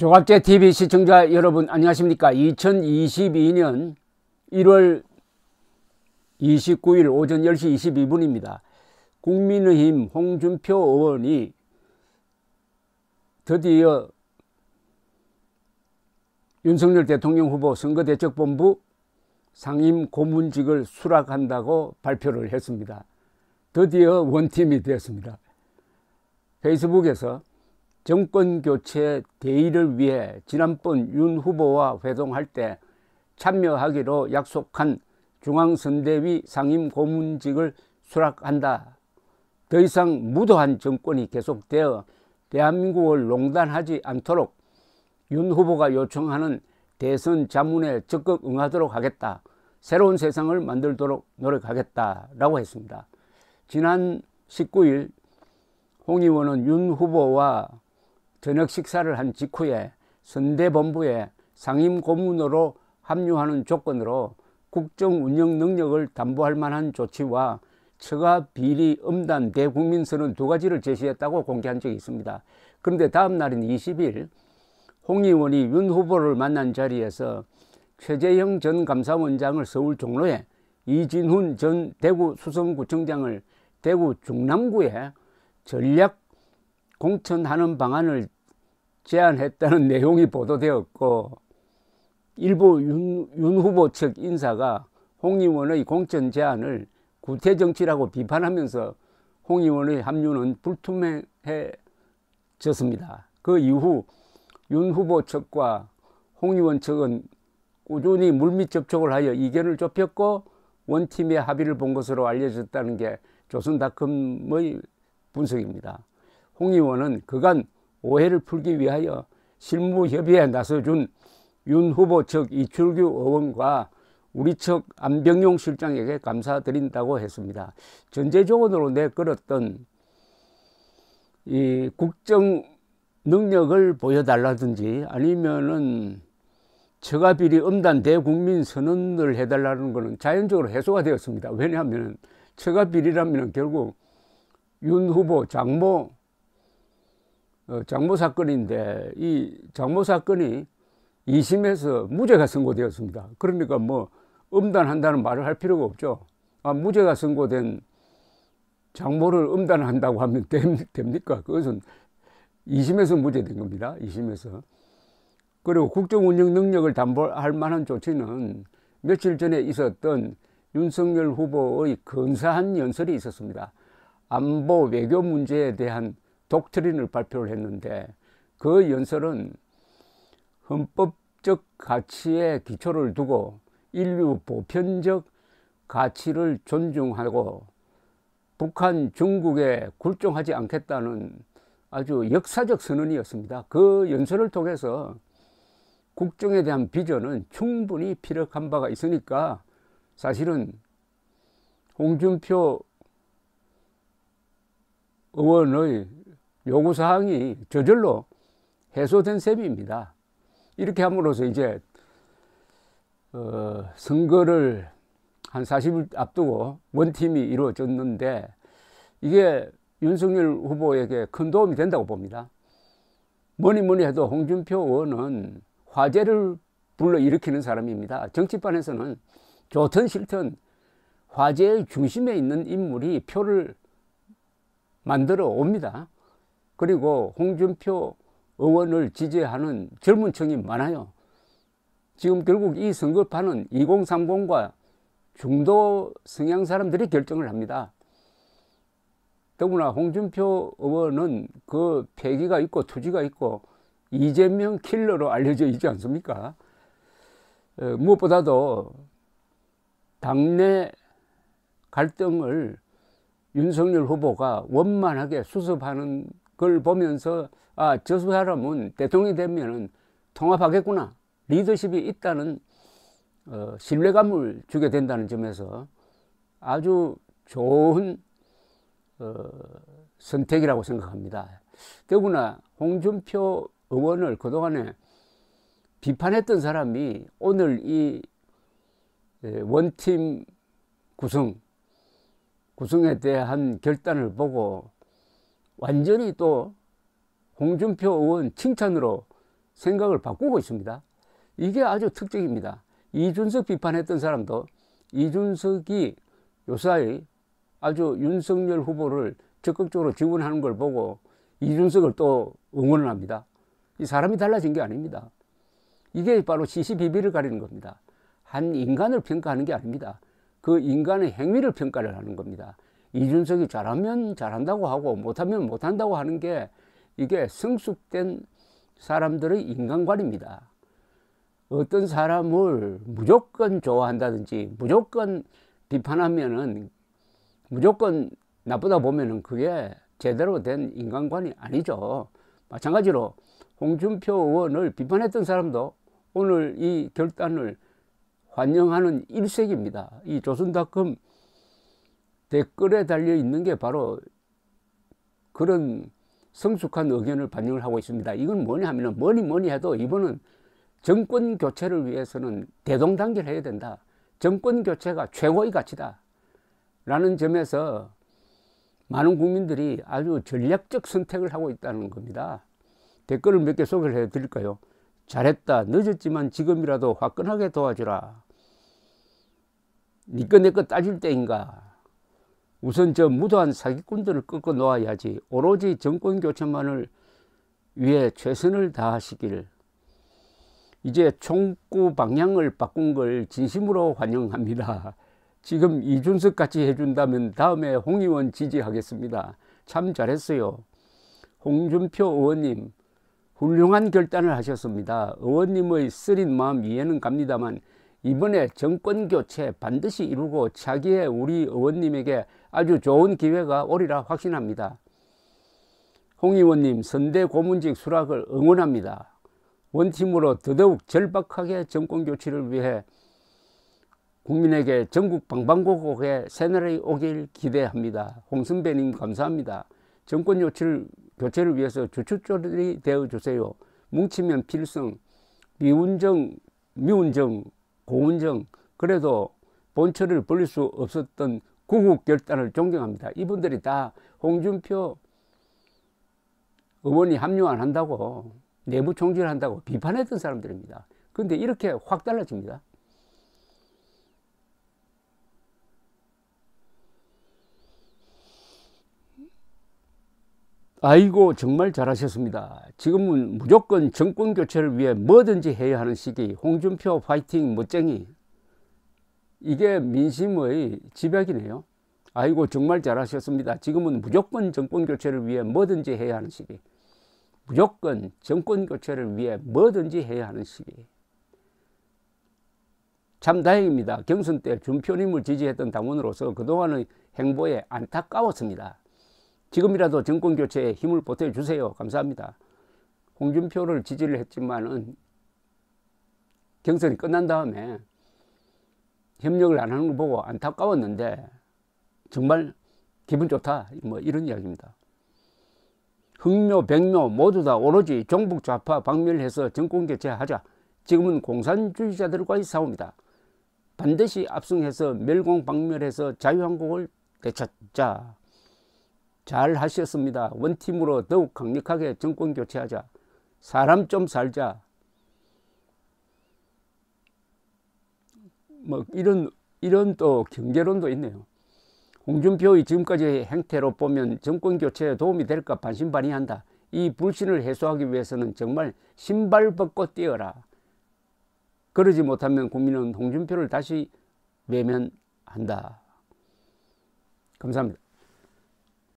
조갑제 TV 시청자 여러분 안녕하십니까 2022년 1월 29일 오전 10시 22분입니다 국민의힘 홍준표 의원이 드디어 윤석열 대통령 후보 선거대책본부 상임 고문직을 수락한다고 발표를 했습니다 드디어 원팀이 되었습니다 페이스북에서 정권 교체 대의를 위해 지난번 윤 후보와 회동할 때 참여하기로 약속한 중앙선대위 상임고문직을 수락한다. 더 이상 무도한 정권이 계속되어 대한민국을 농단하지 않도록 윤 후보가 요청하는 대선 자문에 적극 응하도록 하겠다. 새로운 세상을 만들도록 노력하겠다라고 했습니다. 지난 19일 홍 의원은 윤 후보와 저녁 식사를 한 직후에 선대본부에 상임 고문으로 합류하는 조건으로 국정 운영 능력을 담보할 만한 조치와 처가 비리 음단 대국민서는두 가지를 제시했다고 공개한 적이 있습니다. 그런데 다음 날인 20일 홍 의원이 윤 후보를 만난 자리에서 최재형 전 감사원장을 서울 종로에 이진훈 전 대구 수성구청장을 대구 중남구에 전략 공천하는 방안을 제안했다는 내용이 보도되었고 일부 윤, 윤 후보 측 인사가 홍 의원의 공천 제안을 구태정치라고 비판하면서 홍 의원의 합류는 불투명해졌습니다. 그 이후 윤 후보 측과 홍 의원 측은 꾸준히 물밑 접촉을 하여 이견을 좁혔고 원팀의 합의를 본 것으로 알려졌다는 게 조선닷컴의 분석입니다. 홍 의원은 그간 오해를 풀기 위하여 실무협의에 나서준 윤 후보 측 이출규 의원과 우리 측 안병용 실장에게 감사드린다고 했습니다. 전제조언으로 내걸었던이 국정 능력을 보여달라든지 아니면은 처가비리 음단 대국민 선언을 해달라는 것은 자연적으로 해소가 되었습니다. 왜냐하면 처가비리라면 결국 윤 후보 장모 어, 장모 사건인데 이 장모 사건이 2심에서 무죄가 선고되었습니다. 그러니까 뭐 음단한다는 말을 할 필요가 없죠. 아, 무죄가 선고된 장모를 음단한다고 하면 됩니까? 그것은 2심에서 무죄된 겁니다. 2심에서. 그리고 국정 운영 능력을 담보할 만한 조치는 며칠 전에 있었던 윤석열 후보의 근사한 연설이 있었습니다. 안보 외교 문제에 대한 독트린을 발표를 했는데 그 연설은 헌법적 가치에 기초를 두고 인류 보편적 가치를 존중하고 북한 중국에 굴종하지 않겠다는 아주 역사적 선언이었습니다. 그 연설을 통해서 국정에 대한 비전은 충분히 피력한 바가 있으니까 사실은 홍준표 의원의 요구사항이 저절로 해소된 셈입니다. 이렇게 함으로써 이제 어, 선거를 한 40일 앞두고 원팀이 이루어졌는데 이게 윤석열 후보에게 큰 도움이 된다고 봅니다. 뭐니 뭐니 해도 홍준표 의원은 화제를 불러일으키는 사람입니다. 정치판에서는 좋든 싫든 화제의 중심에 있는 인물이 표를 만들어 옵니다. 그리고 홍준표 의원을 지지하는 젊은 층이 많아요. 지금 결국 이 선거판은 2030과 중도 성향 사람들이 결정을 합니다. 더구나 홍준표 의원은 그 폐기가 있고 투지가 있고 이재명 킬러로 알려져 있지 않습니까? 어, 무엇보다도 당내 갈등을 윤석열 후보가 원만하게 수습하는 그걸 보면서 아, 저 사람은 대통령이 되면은 통합하겠구나. 리더십이 있다는 어, 신뢰감을 주게 된다는 점에서 아주 좋은 어, 선택이라고 생각합니다. 더구나 홍준표 의원을 그동안에 비판했던 사람이 오늘 이 예, 원팀 구성, 구성에 대한 결단을 보고 완전히 또 홍준표 의원 칭찬으로 생각을 바꾸고 있습니다. 이게 아주 특징입니다. 이준석 비판했던 사람도 이준석이 요사이 아주 윤석열 후보를 적극적으로 지원하는 걸 보고 이준석을 또 응원을 합니다. 이 사람이 달라진 게 아닙니다. 이게 바로 시시비비를 가리는 겁니다. 한 인간을 평가하는 게 아닙니다. 그 인간의 행위를 평가를 하는 겁니다. 이준석이 잘하면 잘한다고 하고 못하면 못한다고 하는 게 이게 성숙된 사람들의 인간관입니다. 어떤 사람을 무조건 좋아한다든지 무조건 비판하면은 무조건 나쁘다 보면은 그게 제대로 된 인간관이 아니죠. 마찬가지로 홍준표 의원을 비판했던 사람도 오늘 이 결단을 환영하는 일색입니다. 이 조선닷컴 댓글에 달려 있는 게 바로 그런 성숙한 의견을 반영을 하고 있습니다. 이건 뭐냐 하면 뭐니 뭐니 해도 이번은 정권 교체를 위해서는 대동단결 해야 된다. 정권 교체가 최고의 가치다. 라는 점에서 많은 국민들이 아주 전략적 선택을 하고 있다는 겁니다. 댓글을 몇 개 소개를 해 드릴까요? 잘했다. 늦었지만 지금이라도 화끈하게 도와주라. 니꺼 네 내꺼 따질 때인가. 우선 저 무도한 사기꾼들을 꺾어 놓아야지 오로지 정권 교체만을 위해 최선을 다하시길 이제 총구 방향을 바꾼 걸 진심으로 환영합니다. 지금 이준석 같이 해준다면 다음에 홍 의원 지지하겠습니다. 참 잘했어요. 홍준표 의원님 훌륭한 결단을 하셨습니다. 의원님의 쓰린 마음 이해는 갑니다만 이번에 정권 교체 반드시 이루고 차기에 우리 의원님에게 아주 좋은 기회가 오리라 확신합니다. 홍 의원님 선대 고문직 수락을 응원합니다. 원팀으로 더더욱 절박하게 정권 교체를 위해 국민에게 전국 방방곡곡에 새날이 오길 기대합니다. 홍선배님 감사합니다. 정권 교체를 위해서 주춧조리 되어주세요. 뭉치면 필승, 미운정, 미운정, 고운정, 그래도 본처를 벌릴 수 없었던 구국 결단을 존경합니다. 이분들이 다 홍준표 의원이 합류 안 한다고 내부 총질한다고 비판했던 사람들입니다. 근데 이렇게 확 달라집니다. 아이고 정말 잘하셨습니다. 지금은 무조건 정권 교체를 위해 뭐든지 해야 하는 시기 홍준표 파이팅 멋쟁이 이게 민심의 지배이네요 아이고 정말 잘하셨습니다. 지금은 무조건 정권 교체를 위해 뭐든지 해야 하는 시기. 무조건 정권 교체를 위해 뭐든지 해야 하는 시기. 참 다행입니다. 경선 때 준표님을 지지했던 당원으로서 그동안의 행보에 안타까웠습니다. 지금이라도 정권 교체에 힘을 보태주세요. 감사합니다. 홍준표를 지지를 했지만은 경선이 끝난 다음에 협력을 안 하는 걸 보고 안타까웠는데 정말 기분 좋다 뭐 이런 이야기입니다. 흥묘 백묘 모두 다 오로지 종북 좌파 박멸해서 정권 개최하자 지금은 공산주의자들과의 싸움이다. 반드시 압승해서 멸공 박멸해서 자유한국을 되찾자. 잘 하셨습니다. 원팀으로 더욱 강력하게 정권 교체하자. 사람 좀 살자. 뭐 이런 이런 또 경계론도 있네요. 홍준표의 지금까지의 행태로 보면 정권 교체에 도움이 될까 반신반의한다. 이 불신을 해소하기 위해서는 정말 신발 벗고 뛰어라. 그러지 못하면 국민은 홍준표를 다시 외면한다. 감사합니다.